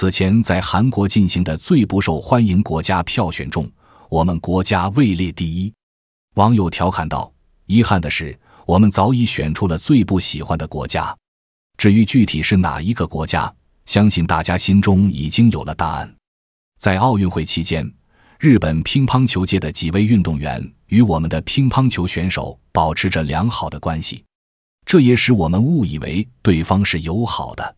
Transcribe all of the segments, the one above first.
此前在韩国进行的最不受欢迎国家票选中，我们国家位列第一。网友调侃道：“遗憾的是，我们早已选出了最不喜欢的国家。”至于具体是哪一个国家，相信大家心中已经有了答案。在奥运会期间，日本乒乓球界的几位运动员与我们的乒乓球选手保持着良好的关系，这也使我们误以为对方是友好的。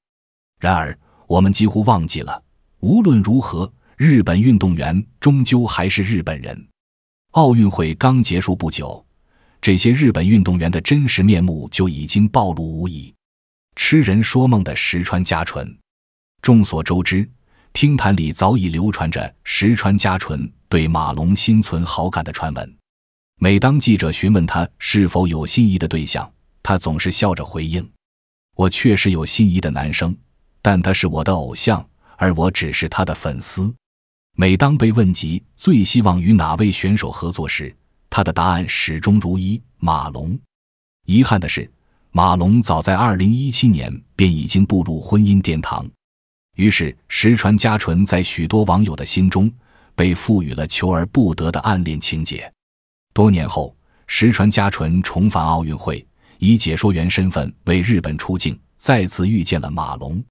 然而，我们几乎忘记了，无论如何，日本运动员终究还是日本人。奥运会刚结束不久，这些日本运动员的真实面目就已经暴露无遗。痴人说梦的石川佳纯，众所周知，乒坛里早已流传着石川佳纯对马龙心存好感的传闻。每当记者询问他是否有心仪的对象，他总是笑着回应：“我确实有心仪的男生。”但他是我的偶像，而我只是他的粉丝。每当被问及最希望与哪位选手合作时，他的答案始终如一：马龙。遗憾的是，马龙早在二零一七年便已经步入婚姻殿堂。于是，石川佳纯在许多网友的心中被赋予了求而不得的暗恋情结。多年后，石川佳纯重返奥运会，以解说员身份为日本出镜，再次遇见了马龙。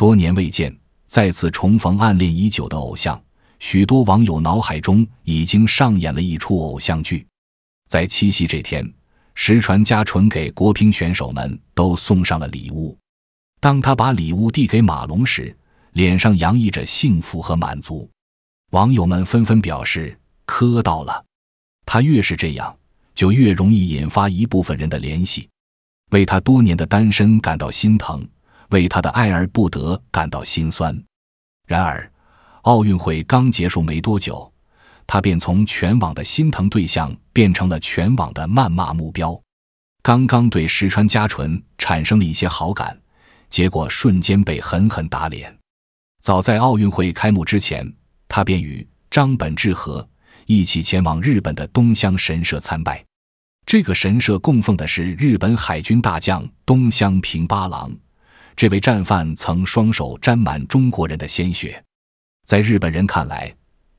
多年未见，再次重逢暗恋已久的偶像，许多网友脑海中已经上演了一出偶像剧。在七夕这天，石传嘉纯给国乒选手们都送上了礼物。当他把礼物递给马龙时，脸上洋溢着幸福和满足。网友们纷纷表示磕到了。他越是这样，就越容易引发一部分人的联系，为他多年的单身感到心疼。为他的爱而不得感到心酸，然而，奥运会刚结束没多久，他便从全网的心疼对象变成了全网的谩骂目标。刚刚对石川佳纯产生了一些好感，结果瞬间被狠狠打脸。早在奥运会开幕之前，他便与张本智和一起前往日本的东乡神社参拜。这个神社供奉的是日本海军大将东乡平八郎。这位战犯曾双手沾满中国人的鲜血，在日本人看来，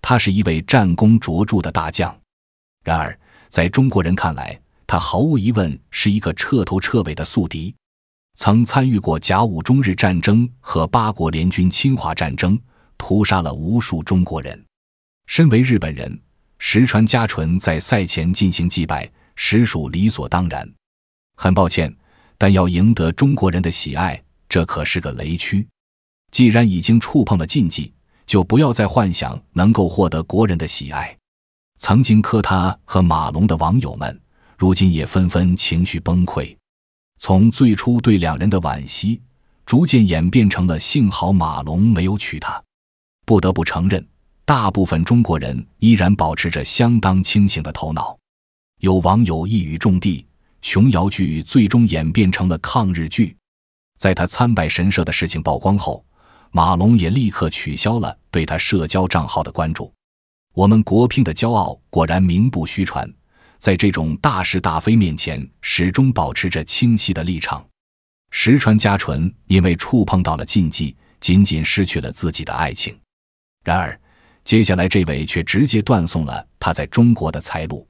他是一位战功卓著的大将；然而，在中国人看来，他毫无疑问是一个彻头彻尾的宿敌。曾参与过甲午中日战争和八国联军侵华战争，屠杀了无数中国人。身为日本人，石川佳纯在赛前进行祭拜，实属理所当然。很抱歉，但要赢得中国人的喜爱。这可是个雷区，既然已经触碰了禁忌，就不要再幻想能够获得国人的喜爱。曾经磕他和马龙的网友们，如今也纷纷情绪崩溃，从最初对两人的惋惜，逐渐演变成了幸好马龙没有娶她。不得不承认，大部分中国人依然保持着相当清醒的头脑。有网友一语中的：“琼瑶剧最终演变成了抗日剧。”在他参拜神社的事情曝光后，马龙也立刻取消了对他社交账号的关注。我们国乒的骄傲果然名不虚传，在这种大是大非面前，始终保持着清晰的立场。石川佳纯因为触碰到了禁忌，仅仅失去了自己的爱情；然而，接下来这位却直接断送了他在中国的财路。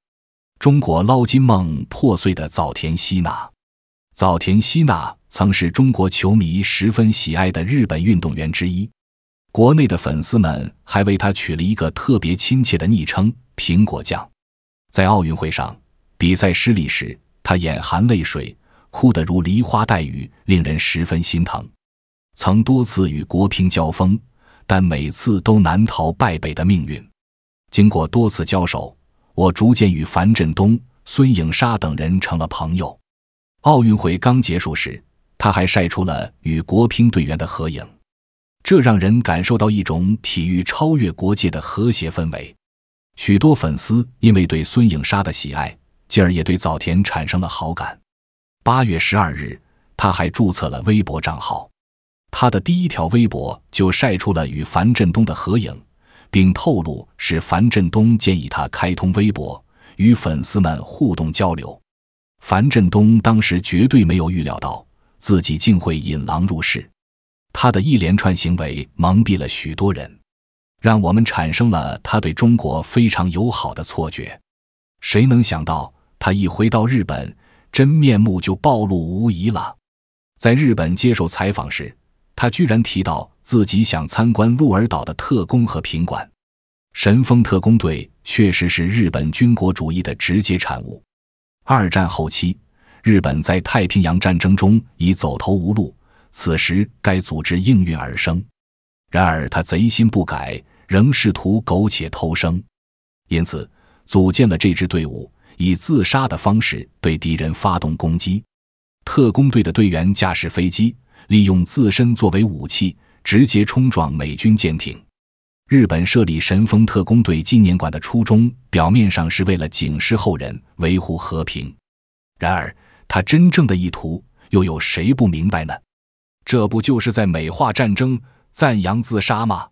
中国捞金梦破碎的早田希娜，早田希娜。曾是中国球迷十分喜爱的日本运动员之一，国内的粉丝们还为他取了一个特别亲切的昵称“苹果酱”。在奥运会上比赛失利时，他眼含泪水，哭得如梨花带雨，令人十分心疼。曾多次与国乒交锋，但每次都难逃败北的命运。经过多次交手，我逐渐与樊振东、孙颖莎等人成了朋友。奥运会刚结束时，他还晒出了与国乒队员的合影，这让人感受到一种体育超越国界的和谐氛围。许多粉丝因为对孙颖莎的喜爱，进而也对早田产生了好感。八月十二日，他还注册了微博账号，他的第一条微博就晒出了与樊振东的合影，并透露是樊振东建议他开通微博，与粉丝们互动交流。樊振东当时绝对没有预料到。自己竟会引狼入室，他的一连串行为蒙蔽了许多人，让我们产生了他对中国非常友好的错觉。谁能想到他一回到日本，真面目就暴露无遗了？在日本接受采访时，他居然提到自己想参观鹿儿岛的特工和品馆。神风特工队确实是日本军国主义的直接产物。二战后期。日本在太平洋战争中已走投无路，此时该组织应运而生。然而他贼心不改，仍试图苟且偷生，因此组建了这支队伍，以自杀的方式对敌人发动攻击。特工队的队员驾驶飞机，利用自身作为武器，直接冲撞美军舰艇。日本设立神风特工队纪念馆的初衷，表面上是为了警示后人，维护和平，然而。他真正的意图，又有谁不明白呢？这不就是在美化战争、赞扬自杀吗？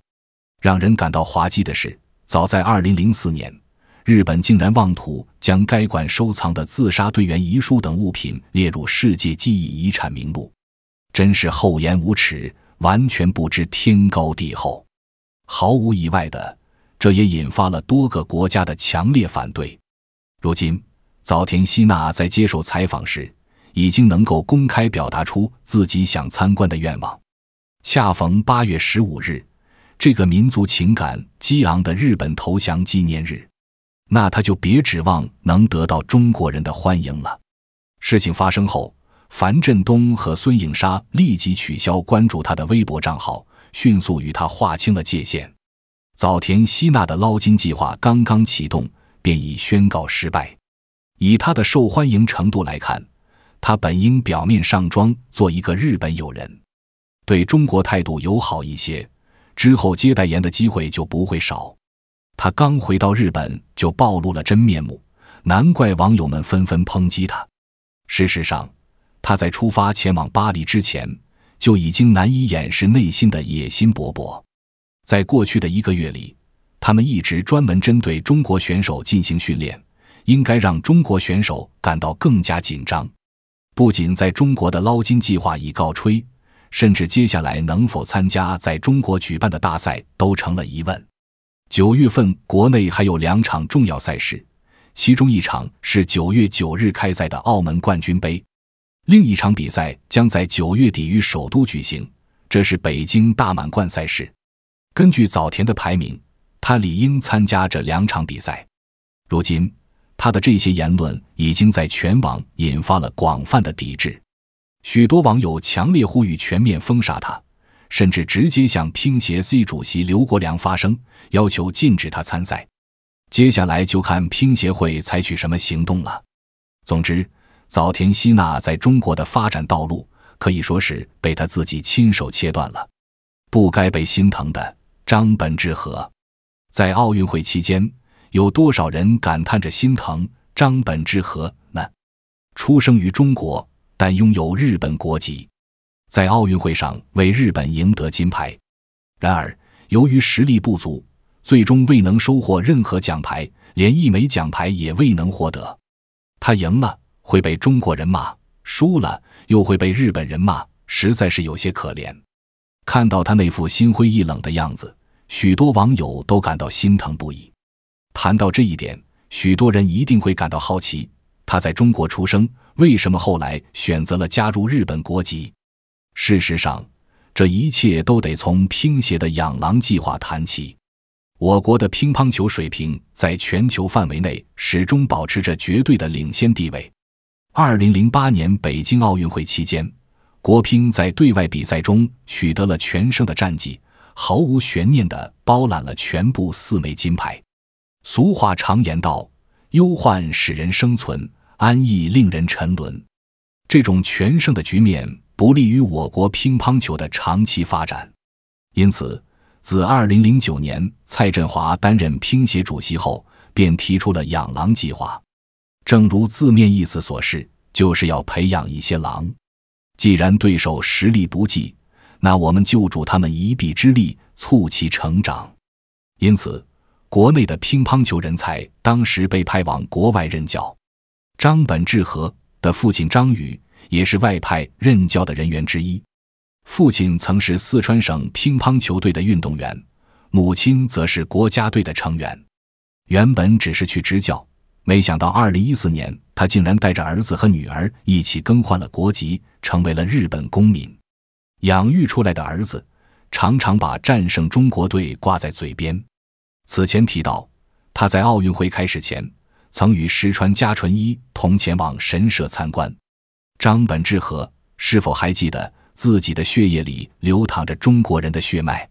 让人感到滑稽的是，早在2004年，日本竟然妄图将该馆收藏的自杀队员遗书等物品列入世界记忆遗产名录，真是厚颜无耻，完全不知天高地厚。毫无意外的，这也引发了多个国家的强烈反对。如今。早田希娜在接受采访时，已经能够公开表达出自己想参观的愿望。恰逢八月十五日，这个民族情感激昂的日本投降纪念日，那他就别指望能得到中国人的欢迎了。事情发生后，樊振东和孙颖莎立即取消关注他的微博账号，迅速与他划清了界限。早田希娜的捞金计划刚刚启动，便已宣告失败。以他的受欢迎程度来看，他本应表面上装做一个日本友人，对中国态度友好一些，之后接待言的机会就不会少。他刚回到日本就暴露了真面目，难怪网友们纷纷抨击他。事实上，他在出发前往巴黎之前就已经难以掩饰内心的野心勃勃。在过去的一个月里，他们一直专门针对中国选手进行训练。应该让中国选手感到更加紧张，不仅在中国的捞金计划已告吹，甚至接下来能否参加在中国举办的大赛都成了疑问。九月份国内还有两场重要赛事，其中一场是九月九日开赛的澳门冠军杯，另一场比赛将在九月底于首都举行，这是北京大满贯赛事。根据早田的排名，他理应参加这两场比赛。如今。他的这些言论已经在全网引发了广泛的抵制，许多网友强烈呼吁全面封杀他，甚至直接向乒协 C 主席刘国梁发声，要求禁止他参赛。接下来就看乒协会采取什么行动了。总之，早田希娜在中国的发展道路可以说是被他自己亲手切断了。不该被心疼的张本智和，在奥运会期间。有多少人感叹着心疼张本智和呢？出生于中国，但拥有日本国籍，在奥运会上为日本赢得金牌，然而由于实力不足，最终未能收获任何奖牌，连一枚奖牌也未能获得。他赢了会被中国人骂，输了又会被日本人骂，实在是有些可怜。看到他那副心灰意冷的样子，许多网友都感到心疼不已。谈到这一点，许多人一定会感到好奇：他在中国出生，为什么后来选择了加入日本国籍？事实上，这一切都得从乒协的“养狼”计划谈起。我国的乒乓球水平在全球范围内始终保持着绝对的领先地位。二零零八年北京奥运会期间，国乒在对外比赛中取得了全胜的战绩，毫无悬念的包揽了全部四枚金牌。俗话常言道：“忧患使人生存，安逸令人沉沦。”这种全胜的局面不利于我国乒乓球的长期发展。因此，自二零零九年蔡振华担任乒协主席后，便提出了“养狼”计划。正如字面意思所示，就是要培养一些狼。既然对手实力不济，那我们就助他们一臂之力，促其成长。因此。国内的乒乓球人才当时被派往国外任教，张本智和的父亲张宇也是外派任教的人员之一。父亲曾是四川省乒乓球队的运动员，母亲则是国家队的成员。原本只是去支教，没想到2014年他竟然带着儿子和女儿一起更换了国籍，成为了日本公民。养育出来的儿子常常把战胜中国队挂在嘴边。此前提到，他在奥运会开始前曾与石川佳纯一同前往神社参观。张本智和是否还记得自己的血液里流淌着中国人的血脉？